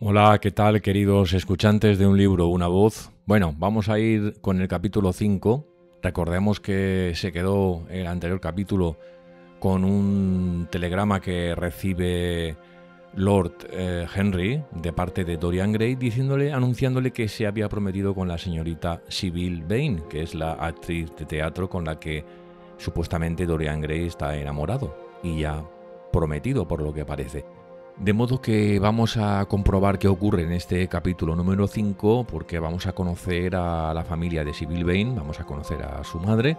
Hola, ¿qué tal queridos escuchantes de un libro, una voz? Bueno, vamos a ir con el capítulo 5. Recordemos que se quedó el anterior capítulo con un telegrama que recibe Lord eh, Henry de parte de Dorian Gray diciéndole, anunciándole que se había prometido con la señorita Sibyl Vane, que es la actriz de teatro con la que supuestamente Dorian Gray está enamorado y ya prometido por lo que parece. De modo que vamos a comprobar qué ocurre en este capítulo número 5 porque vamos a conocer a la familia de Sibyl Bain, vamos a conocer a su madre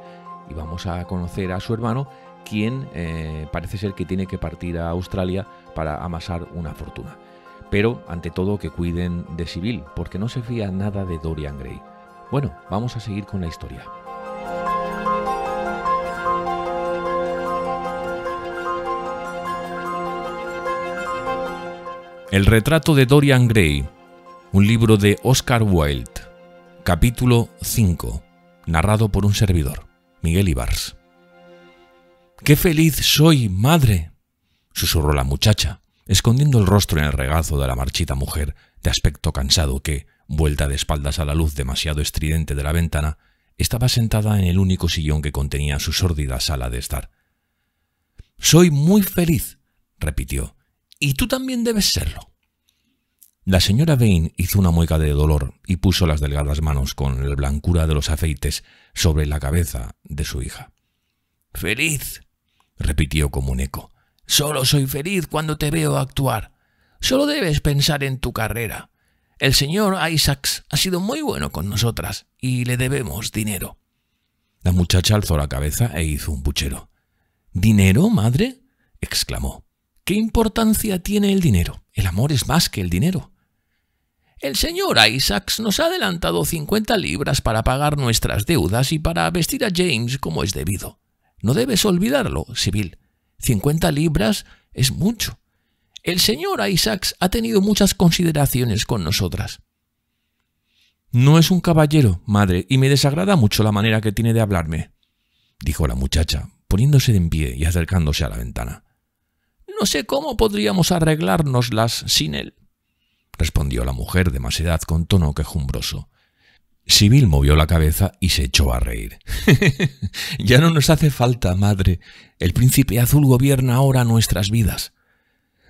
y vamos a conocer a su hermano quien eh, parece ser que tiene que partir a Australia para amasar una fortuna. Pero ante todo que cuiden de Sibyl porque no se fía nada de Dorian Gray. Bueno, vamos a seguir con la historia. El retrato de Dorian Gray, un libro de Oscar Wilde, capítulo 5, narrado por un servidor, Miguel Ibars. ¡Qué feliz soy, madre! susurró la muchacha, escondiendo el rostro en el regazo de la marchita mujer, de aspecto cansado que, vuelta de espaldas a la luz demasiado estridente de la ventana, estaba sentada en el único sillón que contenía su sórdida sala de estar. Soy muy feliz, repitió, y tú también debes serlo. La señora Vane hizo una mueca de dolor y puso las delgadas manos con la blancura de los aceites sobre la cabeza de su hija. Feliz, repitió como un eco. Solo soy feliz cuando te veo actuar. Solo debes pensar en tu carrera. El señor Isaacs ha sido muy bueno con nosotras y le debemos dinero. La muchacha alzó la cabeza e hizo un puchero. ¿Dinero, madre? exclamó. ¿Qué importancia tiene el dinero? El amor es más que el dinero. El señor Isaacs nos ha adelantado 50 libras para pagar nuestras deudas y para vestir a James como es debido. No debes olvidarlo, civil. 50 libras es mucho. El señor Isaacs ha tenido muchas consideraciones con nosotras. No es un caballero, madre, y me desagrada mucho la manera que tiene de hablarme, dijo la muchacha, poniéndose en pie y acercándose a la ventana. No sé cómo podríamos arreglárnoslas sin él, respondió la mujer de más edad con tono quejumbroso. Sibyl movió la cabeza y se echó a reír. ya no nos hace falta, madre. El príncipe azul gobierna ahora nuestras vidas.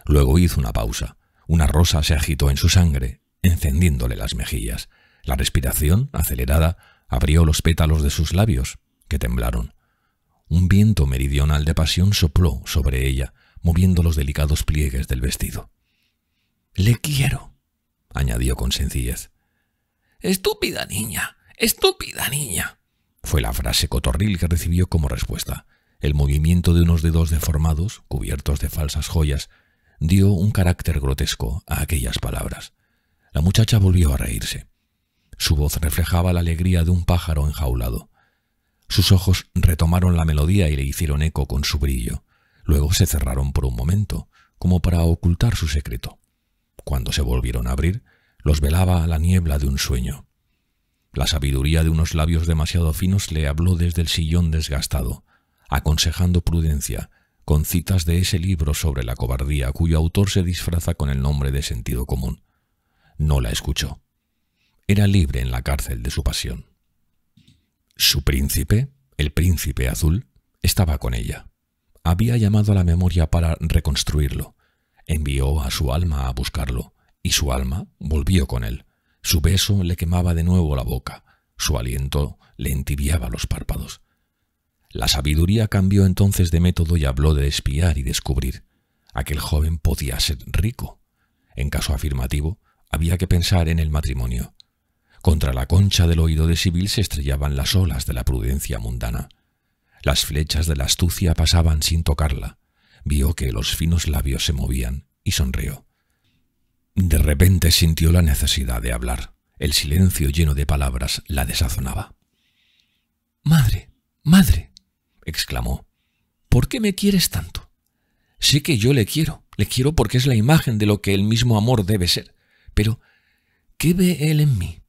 Luego hizo una pausa. Una rosa se agitó en su sangre, encendiéndole las mejillas. La respiración, acelerada, abrió los pétalos de sus labios, que temblaron. Un viento meridional de pasión sopló sobre ella, moviendo los delicados pliegues del vestido. —Le quiero —añadió con sencillez. —Estúpida niña, estúpida niña —fue la frase cotorril que recibió como respuesta. El movimiento de unos dedos deformados, cubiertos de falsas joyas, dio un carácter grotesco a aquellas palabras. La muchacha volvió a reírse. Su voz reflejaba la alegría de un pájaro enjaulado. Sus ojos retomaron la melodía y le hicieron eco con su brillo. Luego se cerraron por un momento, como para ocultar su secreto. Cuando se volvieron a abrir, los velaba la niebla de un sueño. La sabiduría de unos labios demasiado finos le habló desde el sillón desgastado, aconsejando prudencia, con citas de ese libro sobre la cobardía cuyo autor se disfraza con el nombre de sentido común. No la escuchó. Era libre en la cárcel de su pasión. Su príncipe, el príncipe azul, estaba con ella había llamado a la memoria para reconstruirlo. Envió a su alma a buscarlo, y su alma volvió con él. Su beso le quemaba de nuevo la boca, su aliento le entibiaba los párpados. La sabiduría cambió entonces de método y habló de espiar y descubrir. Aquel joven podía ser rico. En caso afirmativo, había que pensar en el matrimonio. Contra la concha del oído de civil se estrellaban las olas de la prudencia mundana. Las flechas de la astucia pasaban sin tocarla. Vio que los finos labios se movían y sonrió. De repente sintió la necesidad de hablar. El silencio lleno de palabras la desazonaba. Madre, madre, exclamó, ¿por qué me quieres tanto? Sé que yo le quiero, le quiero porque es la imagen de lo que el mismo amor debe ser, pero ¿qué ve él en mí?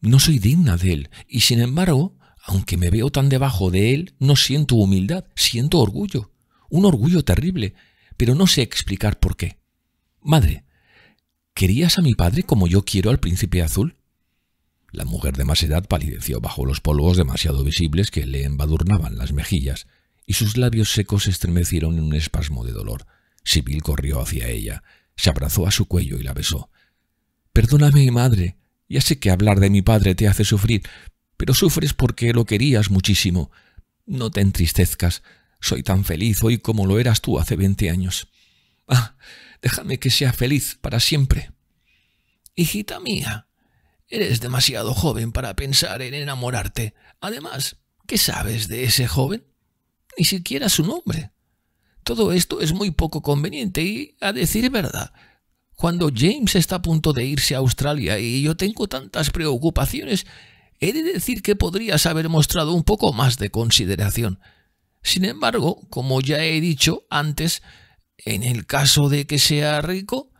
No soy digna de él, y sin embargo, aunque me veo tan debajo de él, no siento humildad, siento orgullo, un orgullo terrible, pero no sé explicar por qué. Madre, ¿querías a mi padre como yo quiero al príncipe azul? La mujer de más edad palideció bajo los polvos demasiado visibles que le embadurnaban las mejillas, y sus labios secos se estremecieron en un espasmo de dolor. Sibyl corrió hacia ella, se abrazó a su cuello y la besó. Perdóname, madre. Ya sé que hablar de mi padre te hace sufrir, pero sufres porque lo querías muchísimo. No te entristezcas, soy tan feliz hoy como lo eras tú hace veinte años. Ah, déjame que sea feliz para siempre. Hijita mía, eres demasiado joven para pensar en enamorarte. Además, ¿qué sabes de ese joven? Ni siquiera su nombre. Todo esto es muy poco conveniente y, a decir verdad, cuando James está a punto de irse a Australia y yo tengo tantas preocupaciones, he de decir que podrías haber mostrado un poco más de consideración. Sin embargo, como ya he dicho antes, en el caso de que sea rico,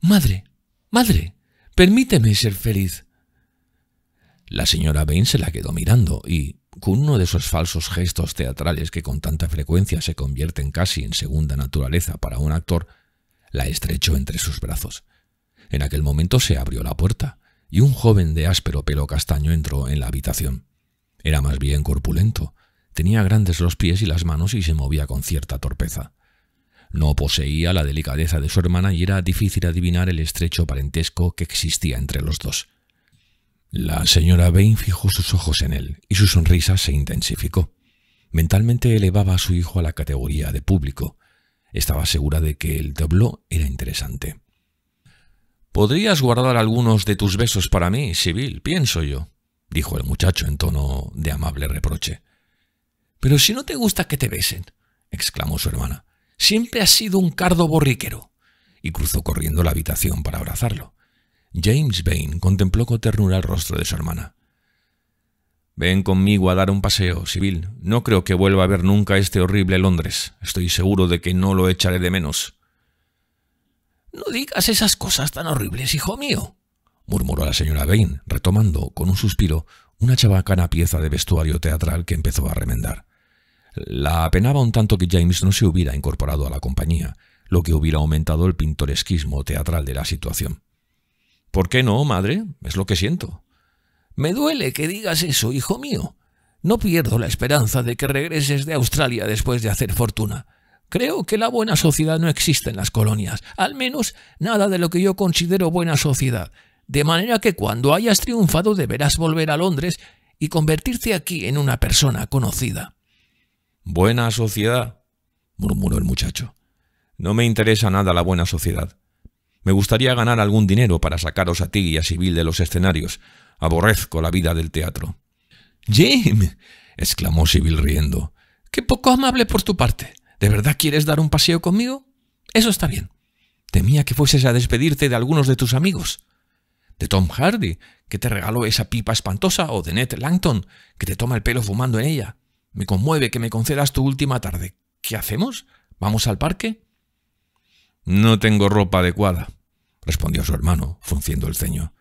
madre, madre, permíteme ser feliz. La señora Bain se la quedó mirando y, con uno de esos falsos gestos teatrales que con tanta frecuencia se convierten casi en segunda naturaleza para un actor, la estrechó entre sus brazos. En aquel momento se abrió la puerta y un joven de áspero pelo castaño entró en la habitación. Era más bien corpulento, tenía grandes los pies y las manos y se movía con cierta torpeza. No poseía la delicadeza de su hermana y era difícil adivinar el estrecho parentesco que existía entre los dos. La señora Bain fijó sus ojos en él y su sonrisa se intensificó. Mentalmente elevaba a su hijo a la categoría de público. Estaba segura de que el dobló era interesante. Podrías guardar algunos de tus besos para mí, Sibyl, pienso yo, dijo el muchacho en tono de amable reproche. Pero si no te gusta que te besen, exclamó su hermana. Siempre has sido un cardo borriquero. Y cruzó corriendo la habitación para abrazarlo. James Bain contempló con ternura el rostro de su hermana. Ven conmigo a dar un paseo, Sibyl. No creo que vuelva a ver nunca este horrible Londres. Estoy seguro de que no lo echaré de menos. No digas esas cosas tan horribles, hijo mío, murmuró la señora Bain, retomando, con un suspiro, una chabacana pieza de vestuario teatral que empezó a remendar. La apenaba un tanto que James no se hubiera incorporado a la compañía, lo que hubiera aumentado el pintoresquismo teatral de la situación. ¿Por qué no, madre? Es lo que siento. Me duele que digas eso, hijo mío. No pierdo la esperanza de que regreses de Australia después de hacer fortuna. Creo que la buena sociedad no existe en las colonias, al menos nada de lo que yo considero buena sociedad. De manera que cuando hayas triunfado deberás volver a Londres y convertirte aquí en una persona conocida. Buena sociedad, murmuró el muchacho. No me interesa nada la buena sociedad. Me gustaría ganar algún dinero para sacaros a ti y a Sibyl de los escenarios. Aborrezco la vida del teatro. Jim, exclamó Sibyl riendo. Qué poco amable por tu parte. ¿De verdad quieres dar un paseo conmigo? Eso está bien. Temía que fueses a despedirte de algunos de tus amigos. De Tom Hardy, que te regaló esa pipa espantosa, o de Ned Langton, que te toma el pelo fumando en ella. Me conmueve que me concedas tu última tarde. ¿Qué hacemos? ¿Vamos al parque? No tengo ropa adecuada, respondió su hermano, frunciendo el ceño.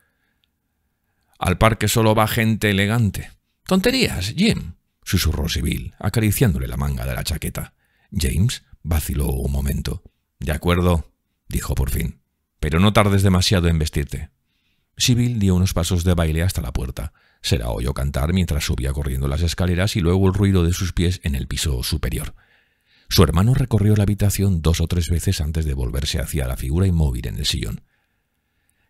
Al parque solo va gente elegante. Tonterías, Jim, susurró Sibyl, acariciándole la manga de la chaqueta. James vaciló un momento. De acuerdo, dijo por fin, pero no tardes demasiado en vestirte. Sibyl dio unos pasos de baile hasta la puerta. Se la oyó cantar mientras subía corriendo las escaleras y luego el ruido de sus pies en el piso superior. Su hermano recorrió la habitación dos o tres veces antes de volverse hacia la figura inmóvil en el sillón.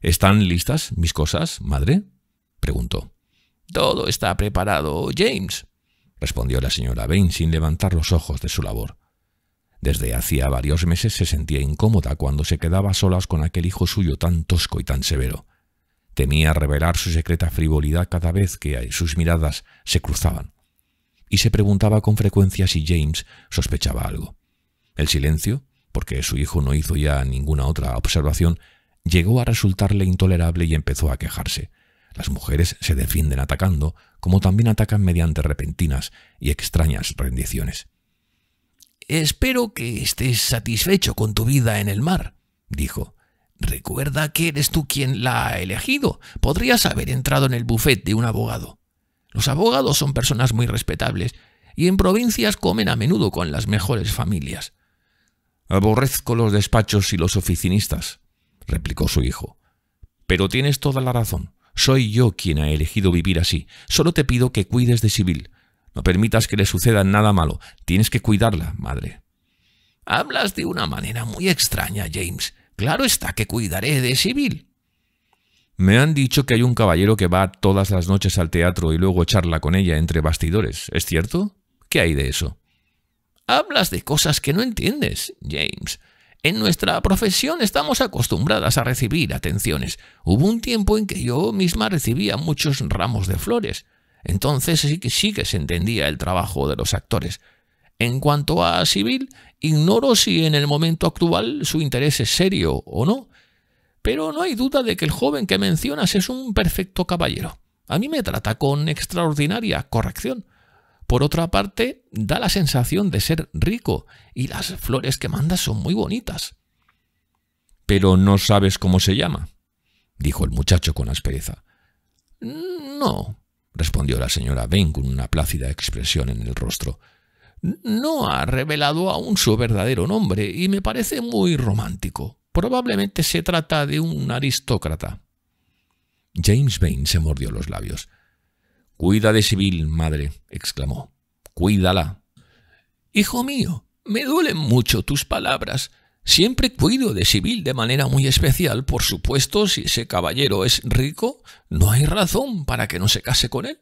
¿Están listas mis cosas, madre? preguntó. Todo está preparado, James, respondió la señora Bain sin levantar los ojos de su labor. Desde hacía varios meses se sentía incómoda cuando se quedaba solas con aquel hijo suyo tan tosco y tan severo. Temía revelar su secreta frivolidad cada vez que sus miradas se cruzaban. Y se preguntaba con frecuencia si James sospechaba algo. El silencio, porque su hijo no hizo ya ninguna otra observación, llegó a resultarle intolerable y empezó a quejarse. Las mujeres se defienden atacando, como también atacan mediante repentinas y extrañas rendiciones. Espero que estés satisfecho con tu vida en el mar, dijo. Recuerda que eres tú quien la ha elegido. Podrías haber entrado en el buffet de un abogado. Los abogados son personas muy respetables y en provincias comen a menudo con las mejores familias. Aborrezco los despachos y los oficinistas, replicó su hijo. Pero tienes toda la razón. Soy yo quien ha elegido vivir así. Solo te pido que cuides de Sibyl. No permitas que le suceda nada malo. Tienes que cuidarla, madre. Hablas de una manera muy extraña, James. Claro está que cuidaré de Sibyl. Me han dicho que hay un caballero que va todas las noches al teatro y luego charla con ella entre bastidores. ¿Es cierto? ¿Qué hay de eso? Hablas de cosas que no entiendes, James. En nuestra profesión estamos acostumbradas a recibir atenciones. Hubo un tiempo en que yo misma recibía muchos ramos de flores. Entonces sí que, se entendía el trabajo de los actores. En cuanto a Civil, ignoro si en el momento actual su interés es serio o no, pero no hay duda de que el joven que mencionas es un perfecto caballero. A mí me trata con extraordinaria corrección. Por otra parte, da la sensación de ser rico y las flores que manda son muy bonitas. Pero no sabes cómo se llama, dijo el muchacho con aspereza. Mm, no, respondió la señora Bain con una plácida expresión en el rostro. No ha revelado aún su verdadero nombre y me parece muy romántico. Probablemente se trata de un aristócrata. James Bain se mordió los labios. Cuida de Sibyl, madre, exclamó. Cuídala. Hijo mío, me duelen mucho tus palabras. Siempre cuido de civil de manera muy especial, por supuesto, si ese caballero es rico, no hay razón para que no se case con él.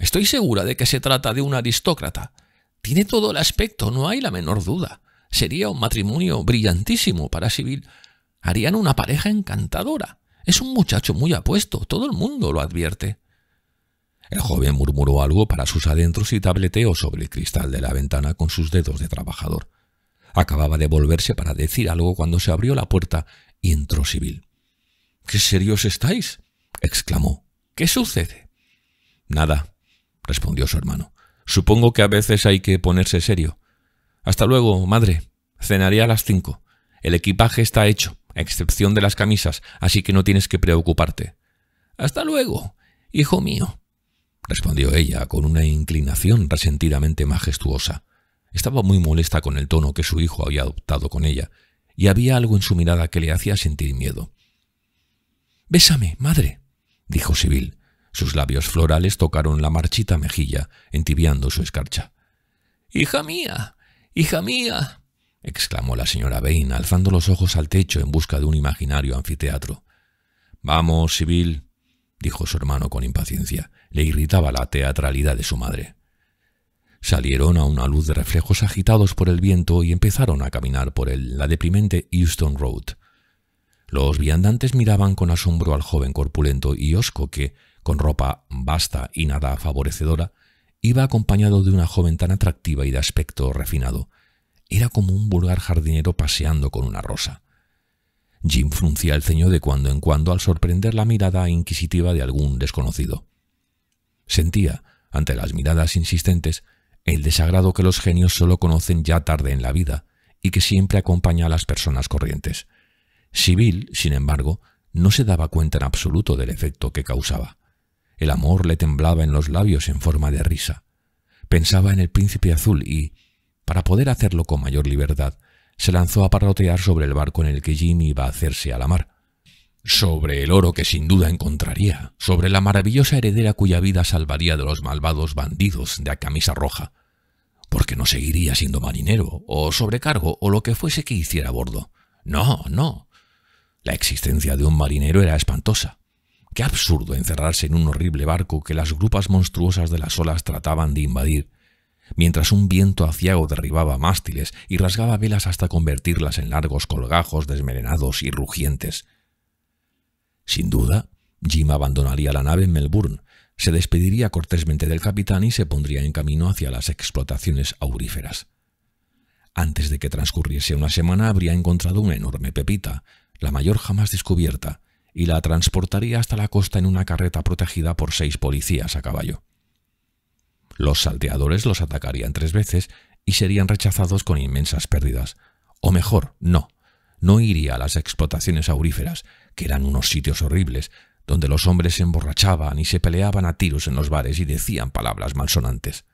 Estoy segura de que se trata de un aristócrata. Tiene todo el aspecto, no hay la menor duda. Sería un matrimonio brillantísimo para civil. Harían una pareja encantadora. Es un muchacho muy apuesto, todo el mundo lo advierte. El joven murmuró algo para sus adentros y tableteó sobre el cristal de la ventana con sus dedos de trabajador. Acababa de volverse para decir algo cuando se abrió la puerta y entró Sibyl. ¿Qué serios estáis? exclamó. ¿Qué sucede? Nada, respondió su hermano. Supongo que a veces hay que ponerse serio. Hasta luego, madre. Cenaré a las cinco. El equipaje está hecho, a excepción de las camisas, así que no tienes que preocuparte. Hasta luego, hijo mío, respondió ella con una inclinación resentidamente majestuosa. Estaba muy molesta con el tono que su hijo había adoptado con ella, y había algo en su mirada que le hacía sentir miedo. Bésame, madre, dijo Sibyl. Sus labios florales tocaron la marchita mejilla, entibiando su escarcha. Hija mía, hija mía, exclamó la señora Bain, alzando los ojos al techo en busca de un imaginario anfiteatro. Vamos, Sibyl, dijo su hermano con impaciencia. Le irritaba la teatralidad de su madre. Salieron a una luz de reflejos agitados por el viento y empezaron a caminar por la deprimente Euston Road. Los viandantes miraban con asombro al joven corpulento y osco que, con ropa vasta y nada favorecedora, iba acompañado de una joven tan atractiva y de aspecto refinado. Era como un vulgar jardinero paseando con una rosa. Jim fruncía el ceño de cuando en cuando al sorprender la mirada inquisitiva de algún desconocido. Sentía, ante las miradas insistentes, el desagrado que los genios solo conocen ya tarde en la vida y que siempre acompaña a las personas corrientes. Sibyl, sin embargo, no se daba cuenta en absoluto del efecto que causaba. El amor le temblaba en los labios en forma de risa. Pensaba en el príncipe azul y, para poder hacerlo con mayor libertad, se lanzó a parrotear sobre el barco en el que Jim iba a hacerse a la mar sobre el oro que sin duda encontraría, sobre la maravillosa heredera cuya vida salvaría de los malvados bandidos de la camisa roja, porque no seguiría siendo marinero, o sobrecargo, o lo que fuese que hiciera a bordo. No, no. La existencia de un marinero era espantosa. Qué absurdo encerrarse en un horrible barco que las grupas monstruosas de las olas trataban de invadir, mientras un viento aciago derribaba mástiles y rasgaba velas hasta convertirlas en largos colgajos desmelenados y rugientes. Sin duda, Jim abandonaría la nave en Melbourne, se despediría cortésmente del capitán y se pondría en camino hacia las explotaciones auríferas. Antes de que transcurriese una semana habría encontrado una enorme pepita, la mayor jamás descubierta, y la transportaría hasta la costa en una carreta protegida por seis policías a caballo. Los salteadores los atacarían tres veces y serían rechazados con inmensas pérdidas. O mejor, no, no iría a las explotaciones auríferas, que eran unos sitios horribles, donde los hombres se emborrachaban y se peleaban a tiros en los bares y decían palabras malsonantes.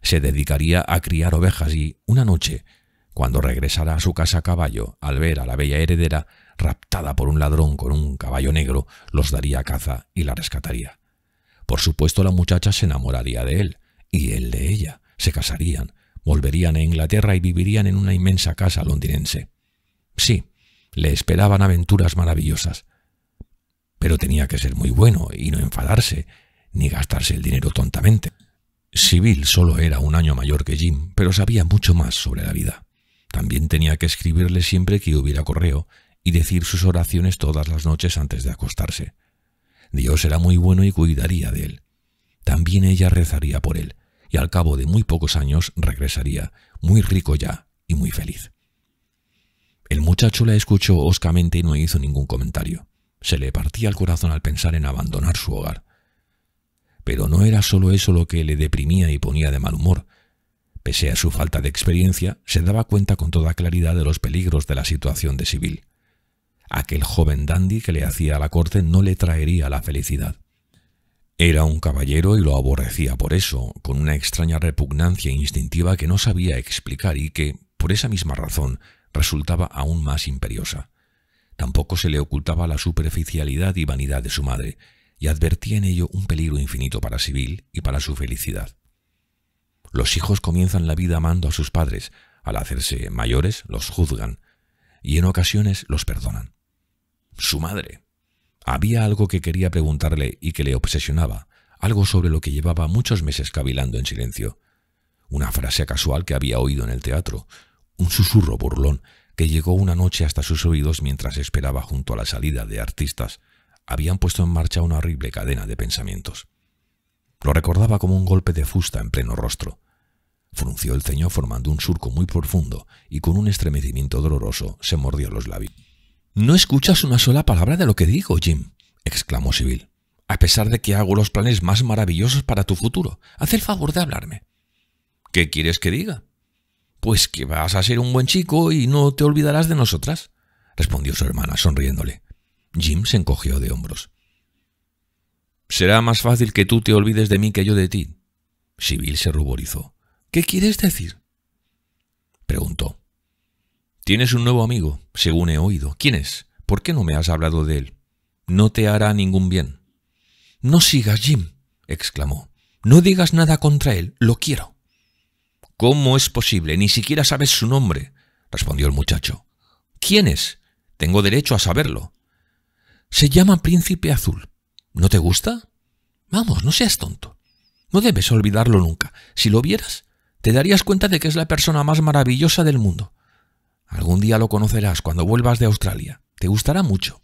Se dedicaría a criar ovejas y, una noche, cuando regresara a su casa a caballo, al ver a la bella heredera raptada por un ladrón con un caballo negro, los daría a caza y la rescataría. Por supuesto la muchacha se enamoraría de él, y él de ella. Se casarían, volverían a Inglaterra y vivirían en una inmensa casa londinense. Sí, le esperaban aventuras maravillosas. Pero tenía que ser muy bueno y no enfadarse, ni gastarse el dinero tontamente. Sibyl solo era un año mayor que Jim, pero sabía mucho más sobre la vida. También tenía que escribirle siempre que hubiera correo y decir sus oraciones todas las noches antes de acostarse. Dios era muy bueno y cuidaría de él. También ella rezaría por él, y al cabo de muy pocos años regresaría, muy rico ya y muy feliz. El muchacho la escuchó hoscamente y no hizo ningún comentario. Se le partía el corazón al pensar en abandonar su hogar. Pero no era solo eso lo que le deprimía y ponía de mal humor. Pese a su falta de experiencia, se daba cuenta con toda claridad de los peligros de la situación de civil. Aquel joven dandy que le hacía a la corte no le traería la felicidad. Era un caballero y lo aborrecía por eso, con una extraña repugnancia instintiva que no sabía explicar y que, por esa misma razón, resultaba aún más imperiosa. Tampoco se le ocultaba la superficialidad y vanidad de su madre, y advertía en ello un peligro infinito para Sibyl y para su felicidad. Los hijos comienzan la vida amando a sus padres, al hacerse mayores los juzgan, y en ocasiones los perdonan. Su madre. Había algo que quería preguntarle y que le obsesionaba, algo sobre lo que llevaba muchos meses cavilando en silencio. Una frase casual que había oído en el teatro, un susurro burlón que llegó una noche hasta sus oídos mientras esperaba junto a la salida de artistas, habían puesto en marcha una horrible cadena de pensamientos. Lo recordaba como un golpe de fusta en pleno rostro. Frunció el ceño formando un surco muy profundo y con un estremecimiento doloroso se mordió los labios. No escuchas una sola palabra de lo que digo, Jim, exclamó Sibyl. A pesar de que hago los planes más maravillosos para tu futuro, haz el favor de hablarme. ¿Qué quieres que diga? Pues que vas a ser un buen chico y no te olvidarás de nosotras, respondió su hermana, sonriéndole. Jim se encogió de hombros. Será más fácil que tú te olvides de mí que yo de ti. Sibyl se ruborizó. ¿Qué quieres decir? preguntó. Tienes un nuevo amigo, según he oído. ¿Quién es? ¿Por qué no me has hablado de él? No te hará ningún bien. No sigas, Jim, exclamó. No digas nada contra él, lo quiero. ¿Cómo es posible? Ni siquiera sabes su nombre, respondió el muchacho. ¿Quién es? Tengo derecho a saberlo. Se llama Príncipe Azul. ¿No te gusta? Vamos, no seas tonto. No debes olvidarlo nunca. Si lo vieras, te darías cuenta de que es la persona más maravillosa del mundo. Algún día lo conocerás cuando vuelvas de Australia. Te gustará mucho.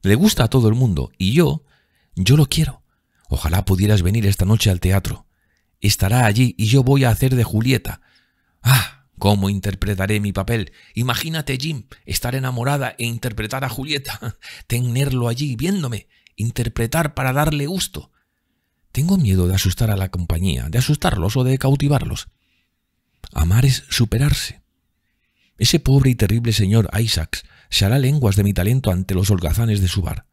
Le gusta a todo el mundo y yo, yo lo quiero. Ojalá pudieras venir esta noche al teatro estará allí y yo voy a hacer de Julieta. Ah, ¿cómo interpretaré mi papel? Imagínate, Jim, estar enamorada e interpretar a Julieta, tenerlo allí viéndome, interpretar para darle gusto. Tengo miedo de asustar a la compañía, de asustarlos o de cautivarlos. Amar es superarse. Ese pobre y terrible señor Isaacs se hará lenguas de mi talento ante los holgazanes de su bar.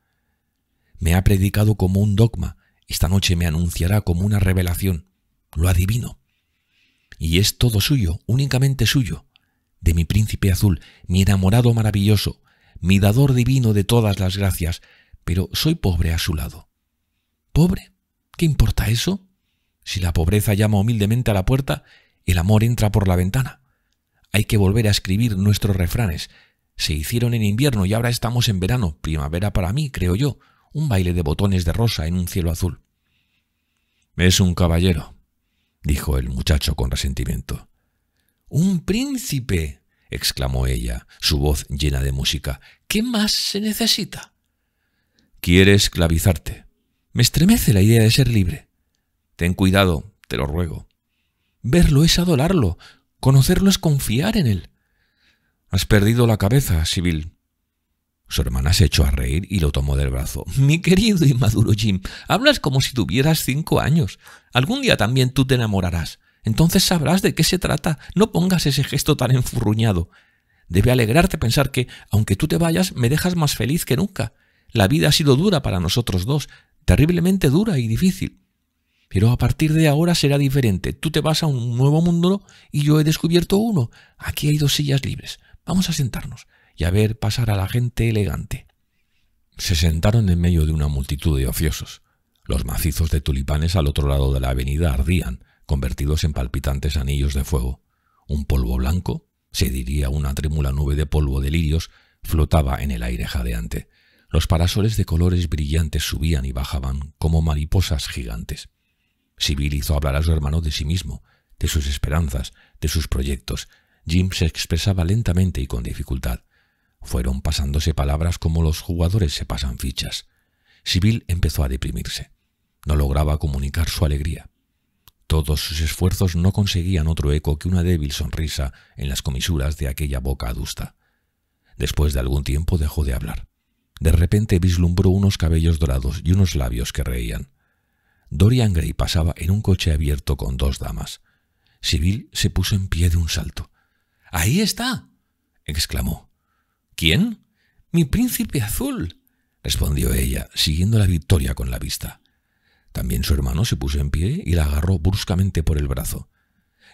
Me ha predicado como un dogma, esta noche me anunciará como una revelación lo adivino. Y es todo suyo, únicamente suyo, de mi príncipe azul, mi enamorado maravilloso, mi dador divino de todas las gracias, pero soy pobre a su lado. ¿Pobre? ¿Qué importa eso? Si la pobreza llama humildemente a la puerta, el amor entra por la ventana. Hay que volver a escribir nuestros refranes. Se hicieron en invierno y ahora estamos en verano, primavera para mí, creo yo, un baile de botones de rosa en un cielo azul. Es un caballero, dijo el muchacho con resentimiento. Un príncipe, exclamó ella, su voz llena de música. ¿Qué más se necesita? Quieres esclavizarte. Me estremece la idea de ser libre. Ten cuidado, te lo ruego. Verlo es adorarlo, conocerlo es confiar en él. Has perdido la cabeza, Sibyl. Su hermana se echó a reír y lo tomó del brazo. Mi querido y maduro Jim, hablas como si tuvieras cinco años. Algún día también tú te enamorarás. Entonces sabrás de qué se trata. No pongas ese gesto tan enfurruñado. Debe alegrarte pensar que, aunque tú te vayas, me dejas más feliz que nunca. La vida ha sido dura para nosotros dos, terriblemente dura y difícil. Pero a partir de ahora será diferente. Tú te vas a un nuevo mundo y yo he descubierto uno. Aquí hay dos sillas libres. Vamos a sentarnos y a ver pasar a la gente elegante. Se sentaron en medio de una multitud de ociosos. Los macizos de tulipanes al otro lado de la avenida ardían, convertidos en palpitantes anillos de fuego. Un polvo blanco, se diría una trémula nube de polvo de lirios, flotaba en el aire jadeante. Los parasoles de colores brillantes subían y bajaban como mariposas gigantes. Sibyl hizo hablar a su hermano de sí mismo, de sus esperanzas, de sus proyectos. Jim se expresaba lentamente y con dificultad. Fueron pasándose palabras como los jugadores se pasan fichas. Sibyl empezó a deprimirse. No lograba comunicar su alegría. Todos sus esfuerzos no conseguían otro eco que una débil sonrisa en las comisuras de aquella boca adusta. Después de algún tiempo dejó de hablar. De repente vislumbró unos cabellos dorados y unos labios que reían. Dorian Gray pasaba en un coche abierto con dos damas. Sibyl se puso en pie de un salto. ¡Ahí está! exclamó. ¿Quién? Mi príncipe azul, respondió ella, siguiendo la victoria con la vista. También su hermano se puso en pie y la agarró bruscamente por el brazo.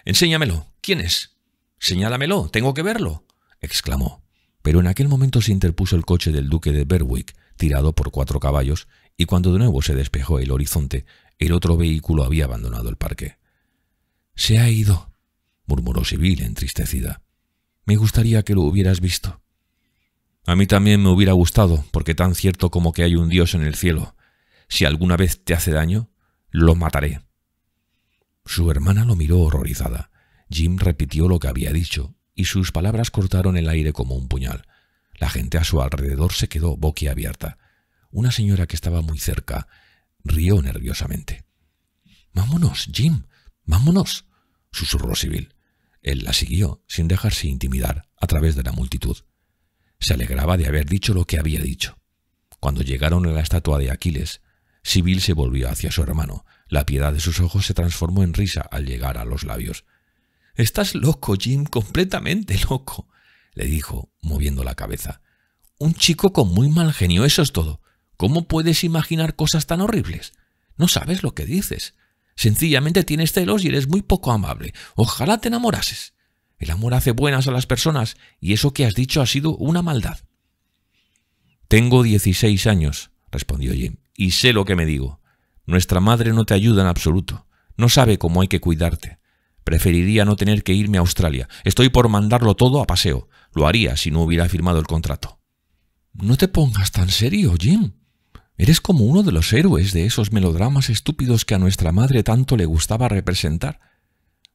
Enséñamelo. ¿Quién es? Señálamelo. Tengo que verlo. exclamó. Pero en aquel momento se interpuso el coche del duque de Berwick, tirado por cuatro caballos, y cuando de nuevo se despejó el horizonte, el otro vehículo había abandonado el parque. Se ha ido, murmuró Sibyl entristecida. Me gustaría que lo hubieras visto. A mí también me hubiera gustado, porque tan cierto como que hay un Dios en el cielo, si alguna vez te hace daño, lo mataré. Su hermana lo miró horrorizada. Jim repitió lo que había dicho, y sus palabras cortaron el aire como un puñal. La gente a su alrededor se quedó boquiabierta. Una señora que estaba muy cerca rió nerviosamente. Vámonos, Jim, vámonos, susurró Sibyl. Él la siguió, sin dejarse intimidar, a través de la multitud. Se alegraba de haber dicho lo que había dicho. Cuando llegaron a la estatua de Aquiles, Sibyl se volvió hacia su hermano. La piedad de sus ojos se transformó en risa al llegar a los labios. Estás loco, Jim, completamente loco, le dijo, moviendo la cabeza. Un chico con muy mal genio, eso es todo. ¿Cómo puedes imaginar cosas tan horribles? No sabes lo que dices. Sencillamente tienes celos y eres muy poco amable. Ojalá te enamorases. El amor hace buenas a las personas y eso que has dicho ha sido una maldad. Tengo dieciséis años, respondió Jim y sé lo que me digo. Nuestra madre no te ayuda en absoluto. No sabe cómo hay que cuidarte. Preferiría no tener que irme a Australia. Estoy por mandarlo todo a paseo. Lo haría si no hubiera firmado el contrato. No te pongas tan serio, Jim. Eres como uno de los héroes de esos melodramas estúpidos que a nuestra madre tanto le gustaba representar.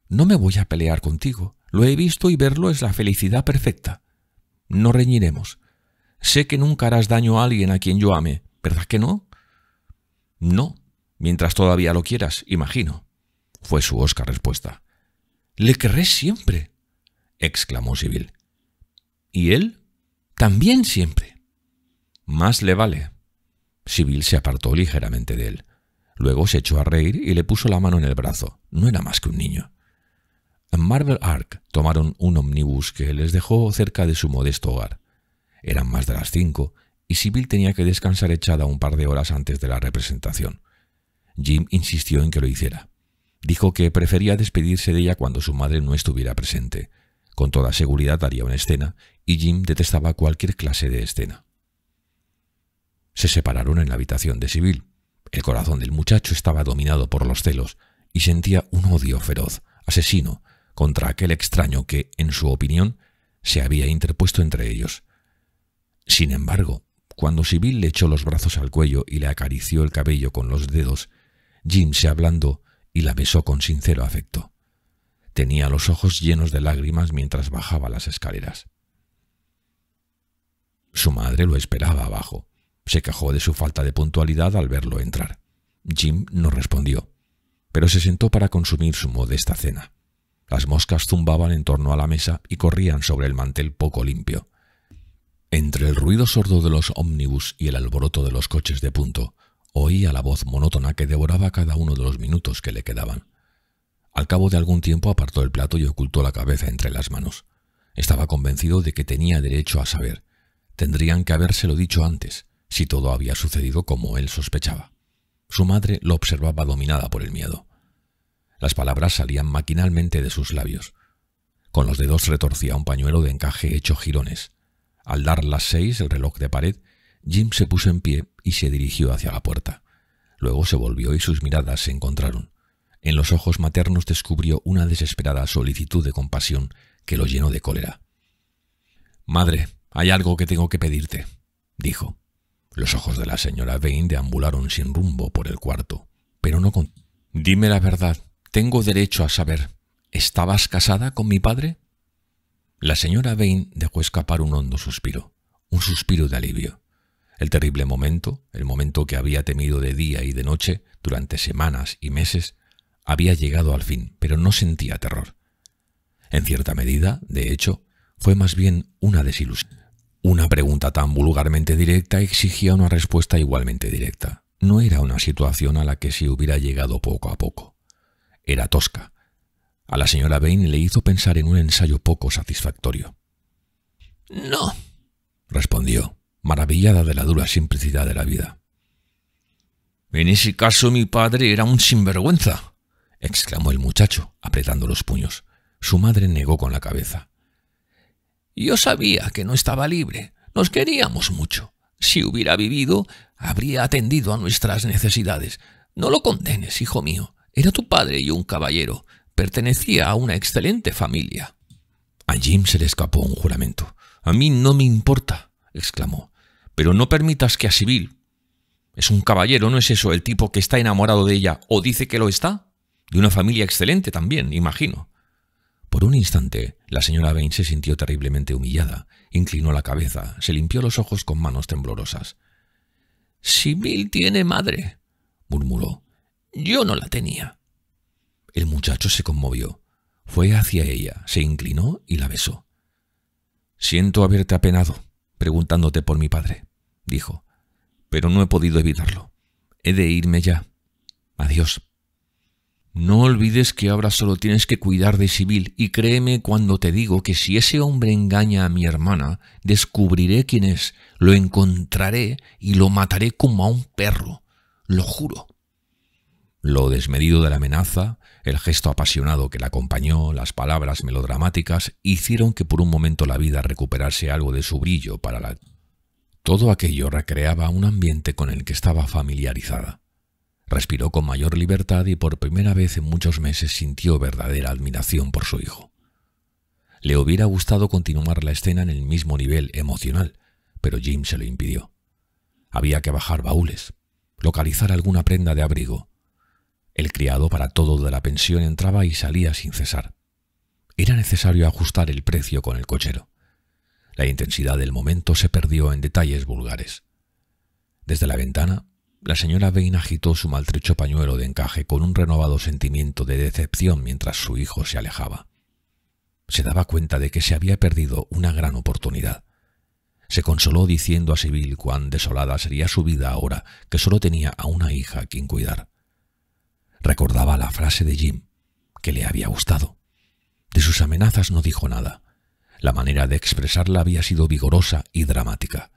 No me voy a pelear contigo. Lo he visto y verlo es la felicidad perfecta. No reñiremos. Sé que nunca harás daño a alguien a quien yo ame, ¿verdad que no? No, mientras todavía lo quieras, imagino, fue su osca respuesta. Le querré siempre, exclamó Sibyl. ¿Y él? También siempre. Más le vale. Sibyl se apartó ligeramente de él. Luego se echó a reír y le puso la mano en el brazo. No era más que un niño. En Marvel Ark tomaron un omnibus que les dejó cerca de su modesto hogar. Eran más de las cinco y Sibyl tenía que descansar echada un par de horas antes de la representación. Jim insistió en que lo hiciera. Dijo que prefería despedirse de ella cuando su madre no estuviera presente. Con toda seguridad haría una escena, y Jim detestaba cualquier clase de escena. Se separaron en la habitación de Sibyl. El corazón del muchacho estaba dominado por los celos y sentía un odio feroz, asesino, contra aquel extraño que, en su opinión, se había interpuesto entre ellos. Sin embargo, cuando Sibyl le echó los brazos al cuello y le acarició el cabello con los dedos, Jim se ablandó y la besó con sincero afecto. Tenía los ojos llenos de lágrimas mientras bajaba las escaleras. Su madre lo esperaba abajo. Se quejó de su falta de puntualidad al verlo entrar. Jim no respondió, pero se sentó para consumir su modesta cena. Las moscas zumbaban en torno a la mesa y corrían sobre el mantel poco limpio. Entre el ruido sordo de los ómnibus y el alboroto de los coches de punto, oía la voz monótona que devoraba cada uno de los minutos que le quedaban. Al cabo de algún tiempo apartó el plato y ocultó la cabeza entre las manos. Estaba convencido de que tenía derecho a saber. Tendrían que habérselo dicho antes, si todo había sucedido como él sospechaba. Su madre lo observaba dominada por el miedo. Las palabras salían maquinalmente de sus labios. Con los dedos retorcía un pañuelo de encaje hecho jirones. Al dar las seis, el reloj de pared, Jim se puso en pie y se dirigió hacia la puerta. Luego se volvió y sus miradas se encontraron. En los ojos maternos descubrió una desesperada solicitud de compasión que lo llenó de cólera. Madre, hay algo que tengo que pedirte, dijo. Los ojos de la señora Vane deambularon sin rumbo por el cuarto, pero no con... Dime la verdad, tengo derecho a saber. ¿Estabas casada con mi padre? La señora Bain dejó escapar un hondo suspiro, un suspiro de alivio. El terrible momento, el momento que había temido de día y de noche durante semanas y meses, había llegado al fin, pero no sentía terror. En cierta medida, de hecho, fue más bien una desilusión. Una pregunta tan vulgarmente directa exigía una respuesta igualmente directa. No era una situación a la que se hubiera llegado poco a poco. Era tosca, a la señora Bain le hizo pensar en un ensayo poco satisfactorio. No, respondió, maravillada de la dura simplicidad de la vida. En ese caso mi padre era un sinvergüenza, exclamó el muchacho, apretando los puños. Su madre negó con la cabeza. Yo sabía que no estaba libre. Nos queríamos mucho. Si hubiera vivido, habría atendido a nuestras necesidades. No lo condenes, hijo mío. Era tu padre y un caballero. Pertenecía a una excelente familia. A Jim se le escapó un juramento. A mí no me importa, exclamó. Pero no permitas que a Sibyl... Es un caballero, ¿no es eso? El tipo que está enamorado de ella o dice que lo está. De una familia excelente también, imagino. Por un instante, la señora Bain se sintió terriblemente humillada, inclinó la cabeza, se limpió los ojos con manos temblorosas. Sibyl tiene madre, murmuró. Yo no la tenía. El muchacho se conmovió. Fue hacia ella, se inclinó y la besó. Siento haberte apenado, preguntándote por mi padre, dijo, pero no he podido evitarlo. He de irme ya. Adiós. No olvides que ahora solo tienes que cuidar de Sibyl y créeme cuando te digo que si ese hombre engaña a mi hermana, descubriré quién es, lo encontraré y lo mataré como a un perro. Lo juro. Lo desmedido de la amenaza, el gesto apasionado que la acompañó, las palabras melodramáticas, hicieron que por un momento la vida recuperase algo de su brillo para la... Todo aquello recreaba un ambiente con el que estaba familiarizada. Respiró con mayor libertad y por primera vez en muchos meses sintió verdadera admiración por su hijo. Le hubiera gustado continuar la escena en el mismo nivel emocional, pero Jim se lo impidió. Había que bajar baúles, localizar alguna prenda de abrigo, el criado para todo de la pensión entraba y salía sin cesar. Era necesario ajustar el precio con el cochero. La intensidad del momento se perdió en detalles vulgares. Desde la ventana, la señora Vein agitó su maltrecho pañuelo de encaje con un renovado sentimiento de decepción mientras su hijo se alejaba. Se daba cuenta de que se había perdido una gran oportunidad. Se consoló diciendo a Sibyl cuán desolada sería su vida ahora que solo tenía a una hija quien cuidar. Recordaba la frase de Jim, que le había gustado. De sus amenazas no dijo nada. La manera de expresarla había sido vigorosa y dramática.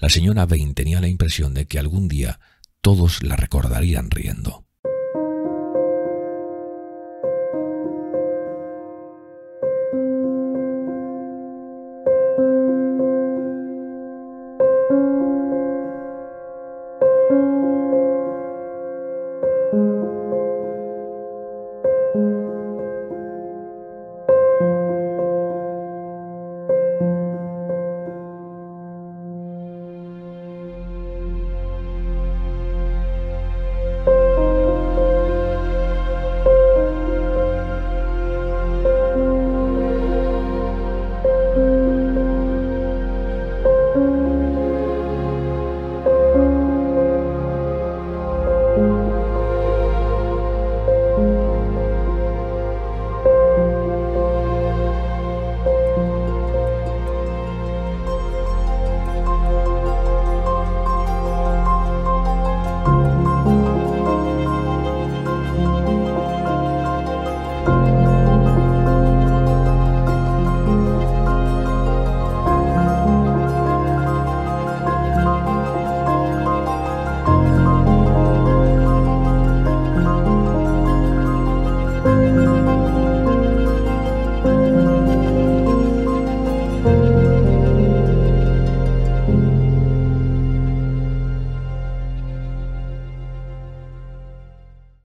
La señora Bain tenía la impresión de que algún día todos la recordarían riendo.